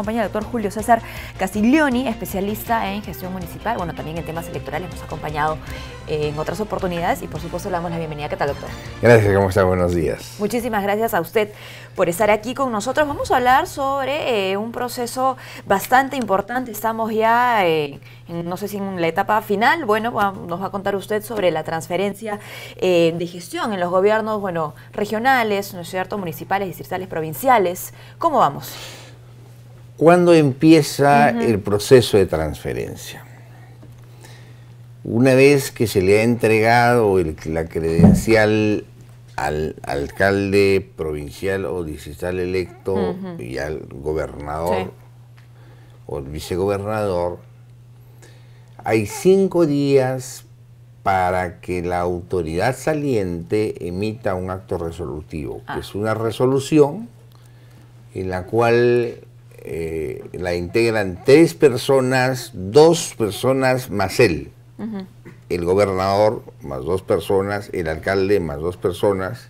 acompaña el doctor Julio César Castiglioni, especialista en gestión municipal, bueno, también en temas electorales, nos ha acompañado eh, en otras oportunidades y por supuesto le damos la bienvenida. ¿Qué tal, doctor? Gracias, ¿cómo están? Buenos días. Muchísimas gracias a usted por estar aquí con nosotros. Vamos a hablar sobre eh, un proceso bastante importante. Estamos ya, eh, en, no sé si en la etapa final, bueno, nos va a contar usted sobre la transferencia de gestión en los gobiernos, bueno, regionales, ¿no es cierto?, municipales, distritales, provinciales. ¿Cómo vamos? ¿Cuándo empieza el proceso de transferencia? Una vez que se le ha entregado la credencial al alcalde provincial o distrital electo y al gobernador o el vicegobernador, hay cinco días para que la autoridad saliente emita un acto resolutivo, que ah. es una resolución en la cual eh, la integran tres personas, dos personas más él. El gobernador más dos personas, el alcalde más dos personas.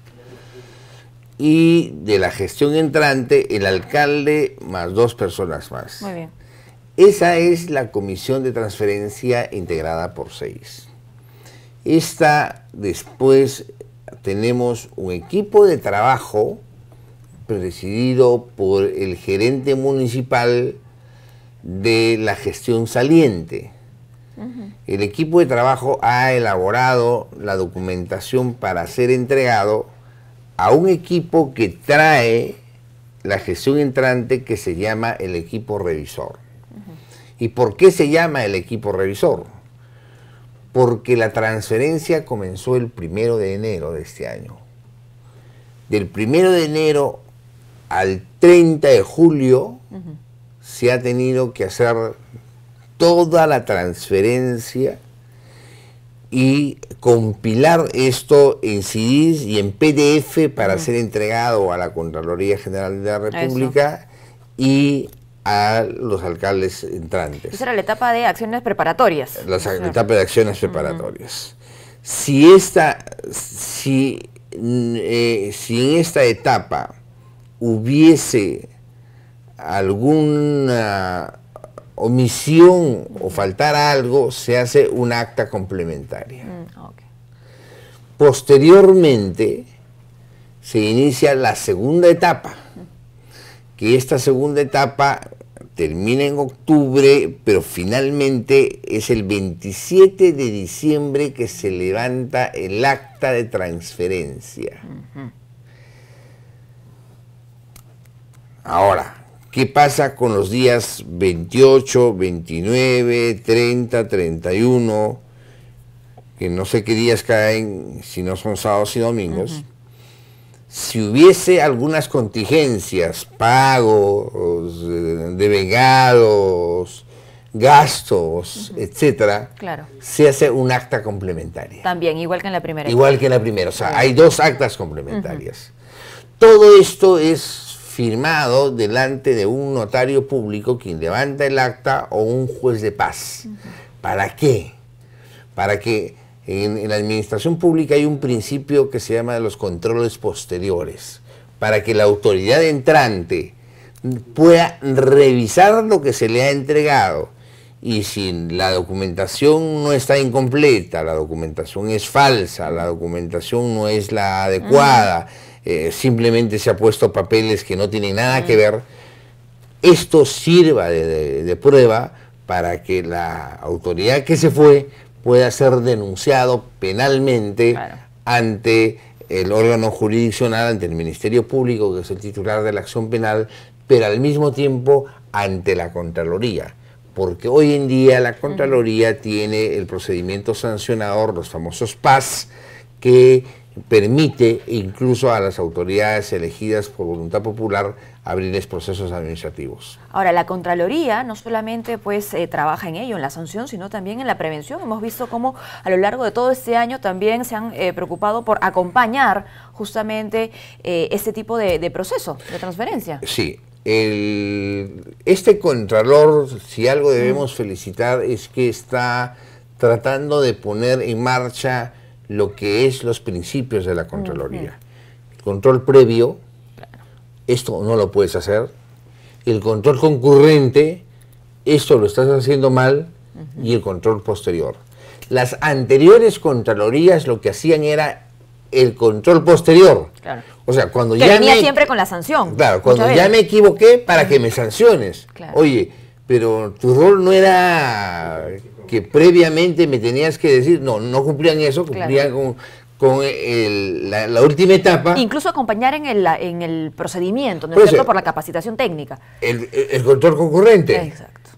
Y de la gestión entrante, el alcalde más dos personas más. Muy bien. Esa es la comisión de transferencia integrada por seis. Esta, después, tenemos un equipo de trabajo presidido por el gerente municipal de la gestión saliente. El equipo de trabajo ha elaborado la documentación para ser entregado a un equipo que trae la gestión entrante que se llama el equipo revisor. ¿Y por qué se llama el equipo revisor? Porque la transferencia comenzó el primero de enero de este año. Del primero de enero al 30 de julio se ha tenido que hacer toda la transferencia y compilar esto en CDs y en PDF para ser entregado a la Contraloría General de la República y a los alcaldes entrantes. Esa era la etapa de acciones preparatorias. La, etapa de acciones preparatorias. Si esta, si, eh, si en esta etapa hubiese alguna omisión o faltar algo, se hace un acta complementaria. Mm, Posteriormente se inicia la segunda etapa, que esta segunda etapa termina en octubre, pero finalmente es el 27 de diciembre que se levanta el acta de transferencia. Ahora, ¿qué pasa con los días 28, 29, 30, 31? Que no sé qué días caen, si no son sábados y domingos. Si hubiese algunas contingencias, pagos, eh, de vengados, gastos, etc. etcétera, claro. se hace un acta complementaria. También, igual que en la primera. Igual que en la primera, o sea, hay dos actas complementarias. Todo esto es firmado delante de un notario público quien levanta el acta o un juez de paz. ¿Para qué? Para que en, la administración pública hay un principio que se llama de los controles posteriores, para que la autoridad entrante pueda revisar lo que se le ha entregado. Y si la documentación no está incompleta, la documentación es falsa, la documentación no es la adecuada, eh, simplemente se ha puesto papeles que no tienen nada que mm. ver, esto sirva de, prueba para que la autoridad que se fue pueda ser denunciado penalmente ante el órgano jurisdiccional, ante el Ministerio Público, que es el titular de la acción penal, pero al mismo tiempo ante la Contraloría. Porque hoy en día la Contraloría tiene el procedimiento sancionador, los famosos PAS, que permite incluso a las autoridades elegidas por voluntad popular abrirles procesos administrativos. Ahora, la Contraloría no solamente pues eh, trabaja en ello, en la sanción, sino también en la prevención. Hemos visto cómo a lo largo de todo este año también se han eh, preocupado por acompañar justamente eh, este tipo de, proceso de transferencia. Sí. este Contralor, si algo debemos mm. felicitar, es que está tratando de poner en marcha lo que es los principios de la Contraloría. El Control previo, esto no lo puedes hacer. El control concurrente, esto lo estás haciendo mal. Y el control posterior. Las anteriores Contralorías lo que hacían era el control posterior. O sea, cuando ya venía me... siempre con la sanción. Claro, cuando ya me equivoqué para que me sanciones. Oye, pero tu rol no era que previamente me tenías que decir, no, no cumplían eso, cumplían con, la, última etapa. Incluso acompañar en el, en el procedimiento, ¿no es pues, eh, Por la capacitación técnica. El, control concurrente. Exacto.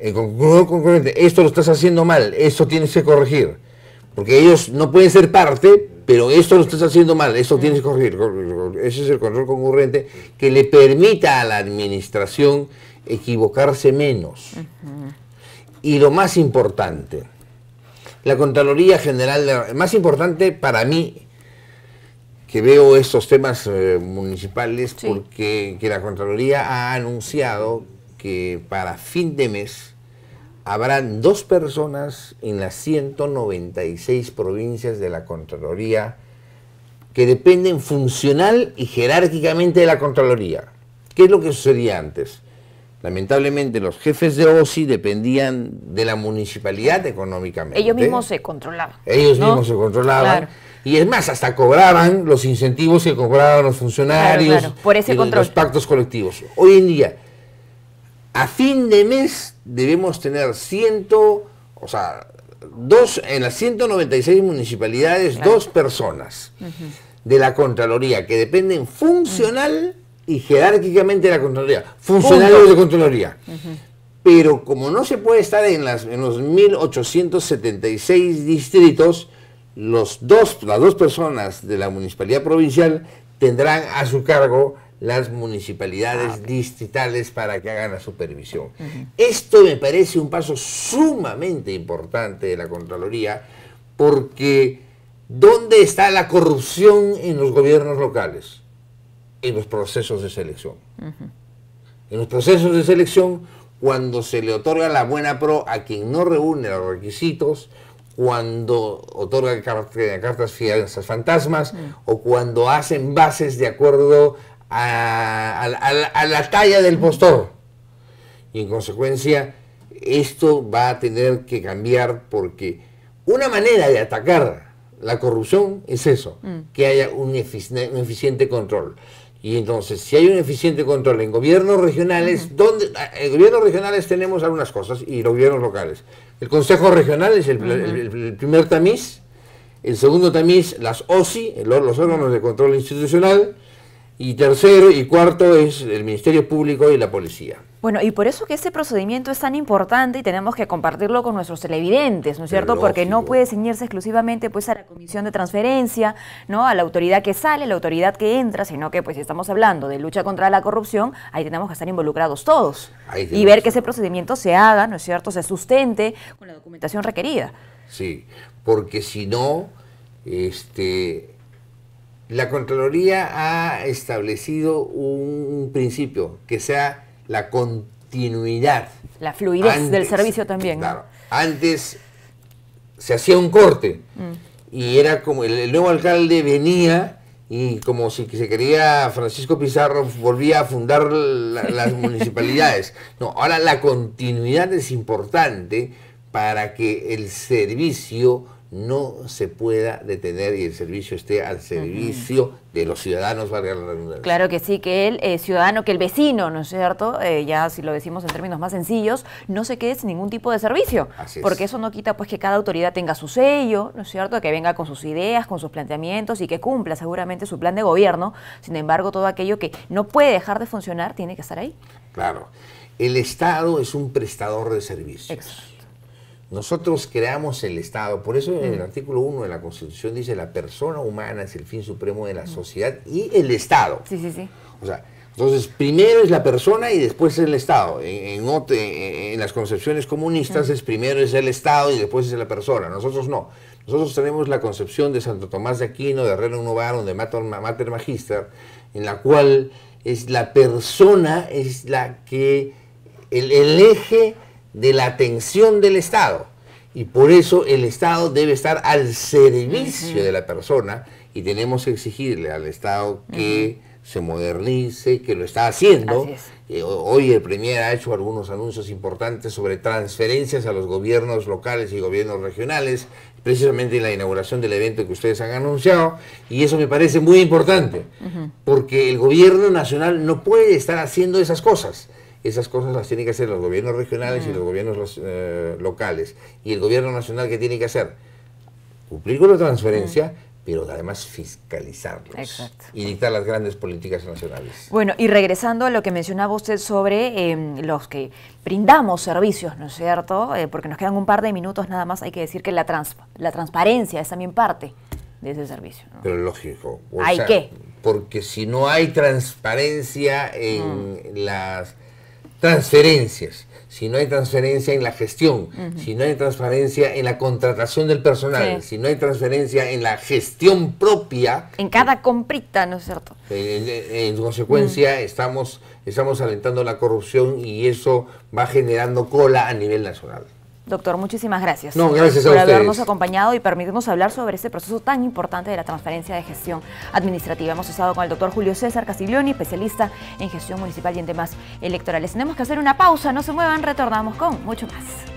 El control concurrente. Esto lo estás haciendo mal, esto tienes que corregir. Porque ellos no pueden ser parte, pero esto lo estás haciendo mal, esto tienes que corregir. Ese es el control concurrente que le permita a la administración equivocarse menos. Y lo más importante, la Contraloría General, más importante para mí, que veo estos temas eh, municipales, porque que la Contraloría ha anunciado que para fin de mes habrán dos personas en las 196 provincias de la Contraloría que dependen funcional y jerárquicamente de la Contraloría. ¿Qué es lo que sucedía antes? lamentablemente los jefes de OSI dependían de la municipalidad económicamente. Ellos mismos se controlaban. Ellos mismos se controlaban. Y es más, hasta cobraban los incentivos que cobraban los funcionarios, Por ese control. los pactos colectivos. Hoy en día, a fin de mes debemos tener ciento, o sea, dos, en las 196 municipalidades, dos personas de la Contraloría que dependen funcional y jerárquicamente la Contraloría, funcionarios de Contraloría. Pero como no se puede estar en, las, en los 1876 distritos, los dos, las dos personas de la municipalidad provincial tendrán a su cargo las municipalidades ah, distritales para que hagan la supervisión. Esto me parece un paso sumamente importante de la Contraloría porque ¿dónde está la corrupción en los gobiernos locales? en los procesos de selección. En los procesos de selección, cuando se le otorga la buena pro a quien no reúne los requisitos, cuando otorga cartas fianzas fantasmas mm. o cuando hacen bases de acuerdo a, la, talla del postor. Y en consecuencia, esto va a tener que cambiar porque una manera de atacar la corrupción es eso, mm. que haya un eficiente control. Y entonces, si hay un eficiente control en gobiernos regionales, donde ah, en gobiernos regionales tenemos algunas cosas y los gobiernos locales. El Consejo Regional es el, el primer tamiz, el segundo tamiz, las OSI, los órganos de control institucional, y tercero y cuarto es el Ministerio Público y la Policía. Bueno, y por eso que este procedimiento es tan importante y tenemos que compartirlo con nuestros televidentes, ¿no es cierto? Porque no puede ceñirse exclusivamente pues a la comisión de transferencia, ¿no? A la autoridad que sale, la autoridad que entra, sino que pues estamos hablando de lucha contra la corrupción, ahí tenemos que estar involucrados todos y ver que ese procedimiento se haga, ¿no es cierto? Se sustente con la documentación requerida. Sí, porque si no, este, la Contraloría ha establecido un principio, que sea la continuidad. La fluidez del servicio también. Claro. Antes se hacía un corte mm. y era como el, nuevo alcalde venía y como si se quería Francisco Pizarro volvía a fundar las municipalidades. No, ahora la continuidad es importante para que el servicio no se pueda detener y el servicio esté al servicio de los ciudadanos, la redundancia. Claro que sí, que el eh, ciudadano, que el vecino, ¿no es cierto? Eh, ya si lo decimos en términos más sencillos, no se quede sin ningún tipo de servicio. Porque eso no quita pues que cada autoridad tenga su sello, ¿no es cierto? Que venga con sus ideas, con sus planteamientos y que cumpla seguramente su plan de gobierno. Sin embargo, todo aquello que no puede dejar de funcionar tiene que estar ahí. Claro. El Estado es un prestador de servicios. Nosotros creamos el Estado, por eso en el mm. artículo 1 de la Constitución dice la persona humana es el fin supremo de la mm. sociedad y el Estado. Sí, sí, sí. O sea, entonces primero es la persona y después es el Estado. En, las concepciones comunistas es primero es el Estado y después es la persona. Nosotros no. Nosotros tenemos la concepción de Santo Tomás de Aquino, de René Novar, de Mater Magister, en la cual es la persona, es la que el eje de la atención del Estado. Y por eso el Estado debe estar al servicio de la persona y tenemos que exigirle al Estado que se modernice, que lo está haciendo. Eh, hoy el Premier ha hecho algunos anuncios importantes sobre transferencias a los gobiernos locales y gobiernos regionales, precisamente en la inauguración del evento que ustedes han anunciado, y eso me parece muy importante, porque el gobierno nacional no puede estar haciendo esas cosas. Esas cosas las tienen que hacer los gobiernos regionales y los gobiernos eh, locales. Y el gobierno nacional, ¿qué tiene que hacer? Cumplir con la transferencia, pero además fiscalizarlos Exacto. y dictar las grandes políticas nacionales. Bueno, y regresando a lo que mencionaba usted sobre em, los que brindamos servicios, ¿no es cierto? Eh, porque nos quedan un par de minutos nada más, hay que decir que la, la transparencia es también parte de ese servicio. Pero lógico. ¿Hay qué? Porque si no hay transparencia en mm. las transferencias, si no hay transferencia en la gestión, si no hay transferencia en la contratación del personal, si no hay transferencia en la gestión propia. En cada comprita, ¿no es cierto? En, consecuencia, estamos, estamos alentando la corrupción y eso va generando cola a nivel nacional. Doctor, muchísimas gracias por habernos acompañado y permitirnos hablar sobre este proceso tan importante de la transferencia de gestión administrativa. Hemos estado con el doctor Julio César Castiglioni, especialista en gestión municipal y en temas electorales. Tenemos que hacer una pausa, no se muevan, retornamos con mucho más.